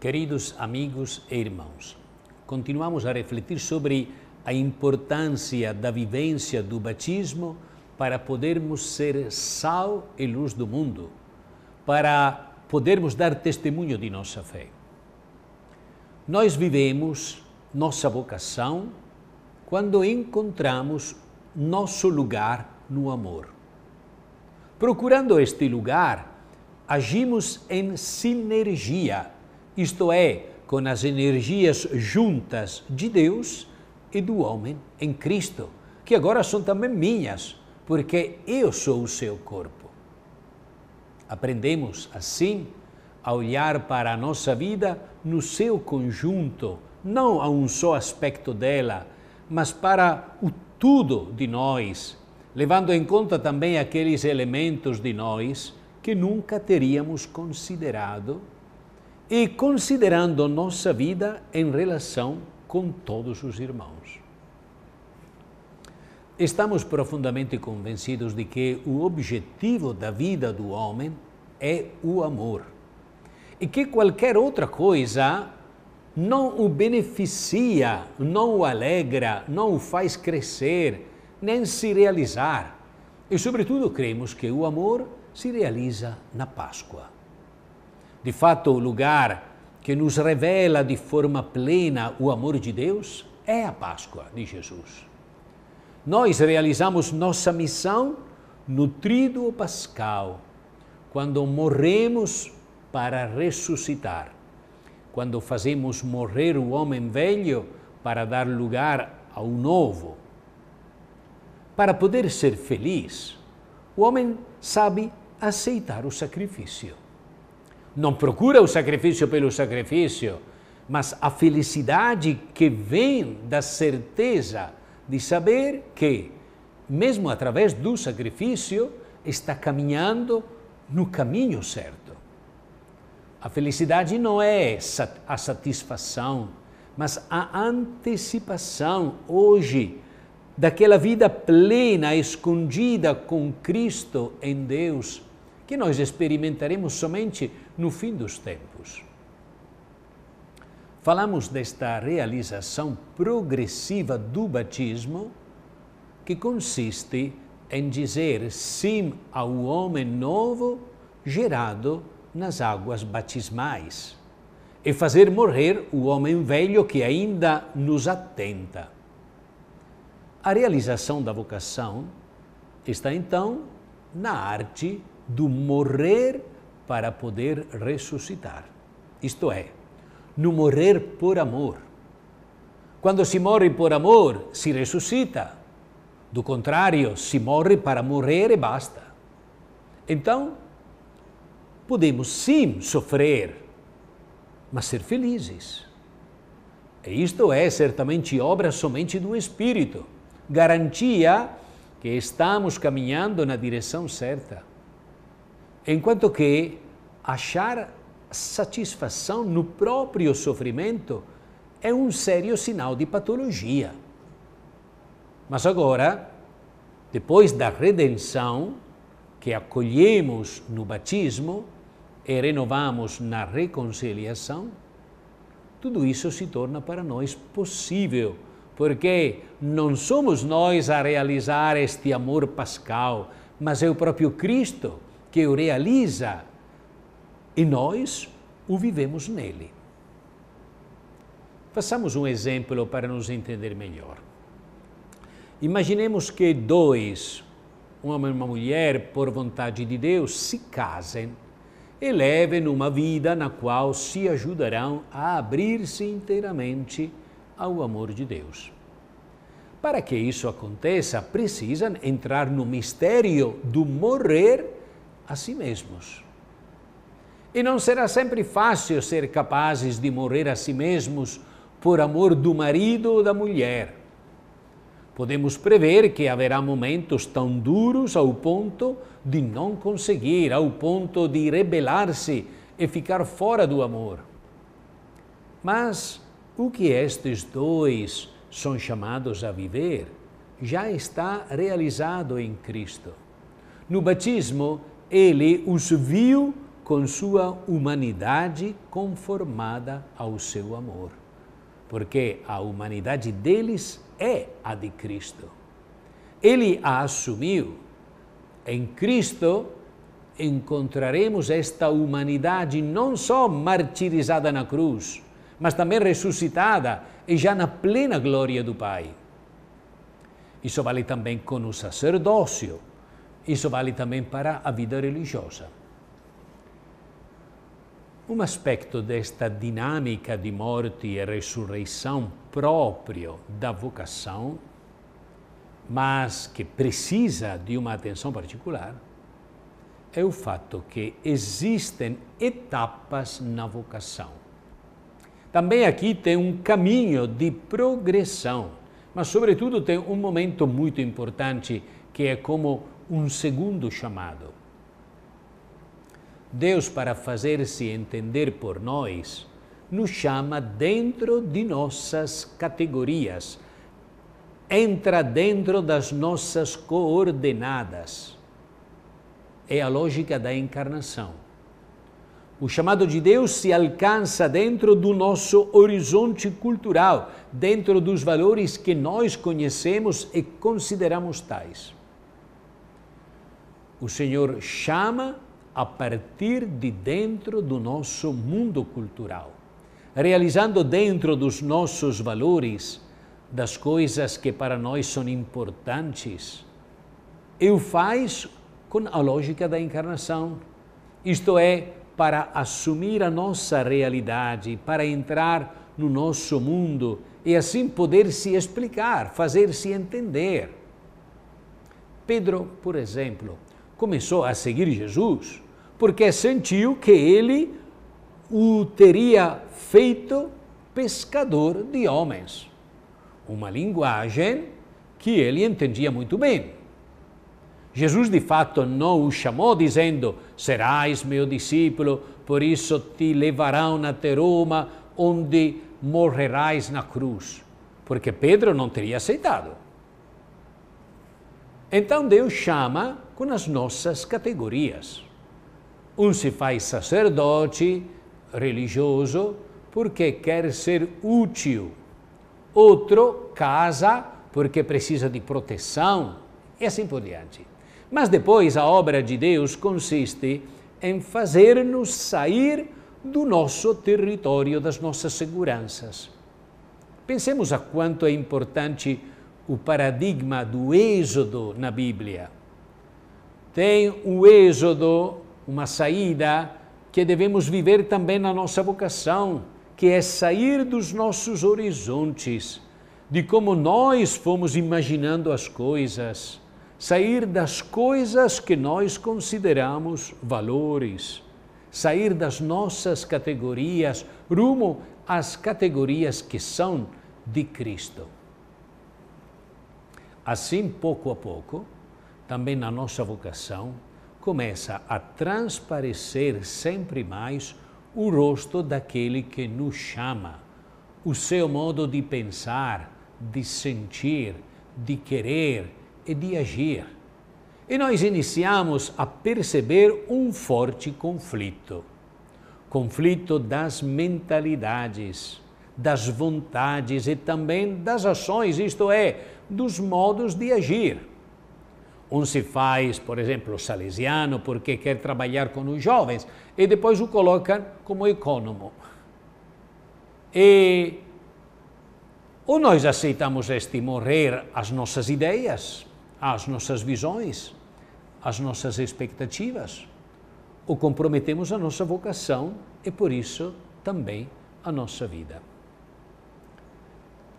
Queridos amigos e irmãos, continuamos a refletir sobre a importância da vivência do batismo para podermos ser sal e luz do mundo, para podermos dar testemunho de nossa fé. Nós vivemos nossa vocação quando encontramos nosso lugar no amor. Procurando este lugar, agimos em sinergia isto é, com as energias juntas de Deus e do homem em Cristo, que agora são também minhas, porque eu sou o seu corpo. Aprendemos assim a olhar para a nossa vida no seu conjunto, não a um só aspecto dela, mas para o tudo de nós, levando em conta também aqueles elementos de nós que nunca teríamos considerado e considerando nossa vida em relação com todos os irmãos. Estamos profundamente convencidos de que o objetivo da vida do homem é o amor e que qualquer outra coisa não o beneficia, não o alegra, não o faz crescer, nem se realizar. E, sobretudo, cremos que o amor se realiza na Páscoa de fato o lugar que nos revela de forma plena o amor de Deus é a Páscoa de Jesus. Nós realizamos nossa missão no Tríduo Pascal, quando morremos para ressuscitar, quando fazemos morrer o homem velho para dar lugar ao novo. Para poder ser feliz, o homem sabe aceitar o sacrifício. Não procura o sacrifício pelo sacrifício, mas a felicidade que vem da certeza de saber que, mesmo através do sacrifício, está caminhando no caminho certo. A felicidade não é a satisfação, mas a antecipação hoje daquela vida plena, escondida com Cristo em Deus que nós experimentaremos somente no fim dos tempos. Falamos desta realização progressiva do batismo, que consiste em dizer sim ao homem novo gerado nas águas batismais e fazer morrer o homem velho que ainda nos atenta. A realização da vocação está então na arte do morrer para poder ressuscitar. Isto é, no morrer por amor. Quando se morre por amor, se ressuscita. Do contrário, se morre para morrer e basta. Então, podemos sim sofrer, mas ser felizes. E isto é certamente obra somente do Espírito, garantia que estamos caminhando na direção certa. Enquanto que achar satisfação no próprio sofrimento é um sério sinal de patologia. Mas agora, depois da redenção que acolhemos no batismo e renovamos na reconciliação, tudo isso se torna para nós possível, porque não somos nós a realizar este amor pascal, mas é o próprio Cristo que o realiza e nós o vivemos nele. Façamos um exemplo para nos entender melhor. Imaginemos que dois, um homem e uma mulher, por vontade de Deus, se casem e levem uma vida na qual se ajudarão a abrir-se inteiramente ao amor de Deus. Para que isso aconteça, precisam entrar no mistério do morrer a si mesmos. E não será sempre fácil ser capazes de morrer a si mesmos por amor do marido ou da mulher. Podemos prever que haverá momentos tão duros ao ponto de não conseguir, ao ponto de rebelar-se e ficar fora do amor. Mas o que estes dois são chamados a viver já está realizado em Cristo. No batismo, ele os viu com sua humanidade conformada ao seu amor, porque a humanidade deles é a de Cristo. Ele a assumiu. Em Cristo encontraremos esta humanidade não só martirizada na cruz, mas também ressuscitada e já na plena glória do Pai. Isso vale também com o sacerdócio isso vale também para a vida religiosa. Um aspecto desta dinâmica de morte e ressurreição próprio da vocação, mas que precisa de uma atenção particular, é o fato que existem etapas na vocação. Também aqui tem um caminho de progressão, mas, sobretudo, tem um momento muito importante que é como um segundo chamado. Deus, para fazer-se entender por nós, nos chama dentro de nossas categorias, entra dentro das nossas coordenadas. É a lógica da encarnação. O chamado de Deus se alcança dentro do nosso horizonte cultural, dentro dos valores que nós conhecemos e consideramos tais. O Senhor chama a partir de dentro do nosso mundo cultural, realizando dentro dos nossos valores, das coisas que para nós são importantes. Ele faz com a lógica da encarnação, isto é, para assumir a nossa realidade, para entrar no nosso mundo e assim poder se explicar, fazer-se entender. Pedro, por exemplo, começou a seguir Jesus porque sentiu que ele o teria feito pescador de homens. Uma linguagem que ele entendia muito bem. Jesus de fato não o chamou dizendo: Serás meu discípulo, por isso te levarão até Roma, onde morrerás na cruz. Porque Pedro não teria aceitado. Então Deus chama com as nossas categorias. Um se faz sacerdote, religioso, porque quer ser útil. Outro casa porque precisa de proteção e assim por diante. Mas depois a obra de Deus consiste em fazer-nos sair do nosso território das nossas seguranças. Pensemos a quanto é importante o paradigma do êxodo na Bíblia. Tem o êxodo, uma saída que devemos viver também na nossa vocação, que é sair dos nossos horizontes, de como nós fomos imaginando as coisas, sair das coisas que nós consideramos valores, sair das nossas categorias rumo às categorias que são de Cristo. Assim, pouco a pouco, também na nossa vocação, começa a transparecer sempre mais o rosto daquele que nos chama, o seu modo de pensar, de sentir, de querer e de agir. E nós iniciamos a perceber um forte conflito conflito das mentalidades das vontades e também das ações, isto é, dos modos de agir. Um se faz, por exemplo, salesiano porque quer trabalhar com os jovens e depois o colocam como economo. E ou nós aceitamos este morrer às nossas ideias, às nossas visões, às nossas expectativas, ou comprometemos a nossa vocação e por isso também a nossa vida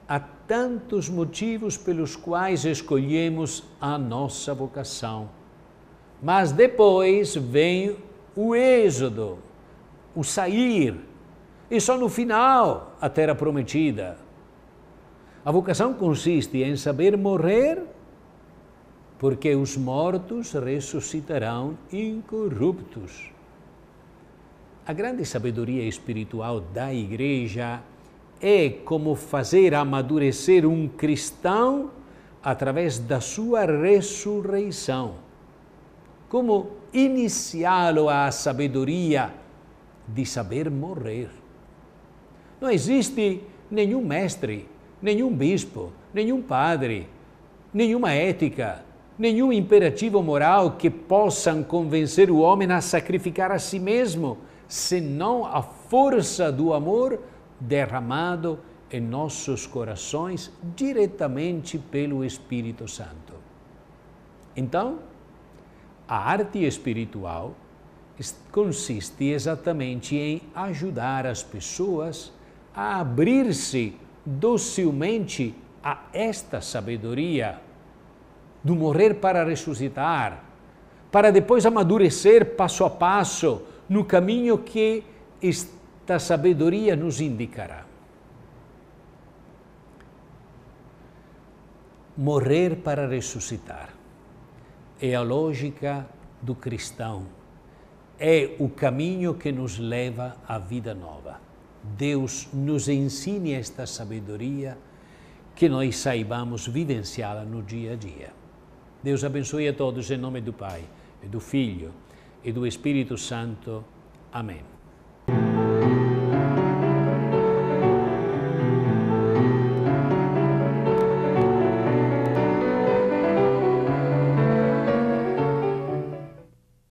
há tantos motivos pelos quais escolhemos a nossa vocação. Mas depois vem o êxodo, o sair, e só no final a terra prometida. A vocação consiste em saber morrer, porque os mortos ressuscitarão incorruptos. A grande sabedoria espiritual da Igreja é é como fazer amadurecer um cristão através da sua ressurreição. Como iniciá-lo à sabedoria de saber morrer. Não existe nenhum mestre, nenhum bispo, nenhum padre, nenhuma ética, nenhum imperativo moral que possam convencer o homem a sacrificar a si mesmo, senão a força do amor derramado em nossos corações diretamente pelo Espírito Santo. Então, a arte espiritual consiste exatamente em ajudar as pessoas a abrir-se docilmente a esta sabedoria do morrer para ressuscitar, para depois amadurecer passo a passo no caminho que está da sabedoria nos indicará. Morrer para ressuscitar é a lógica do cristão, é o caminho que nos leva à vida nova. Deus nos ensine esta sabedoria que nós saibamos vivenciá-la no dia a dia. Deus abençoe a todos em nome do Pai, e do Filho e do Espírito Santo. Amém.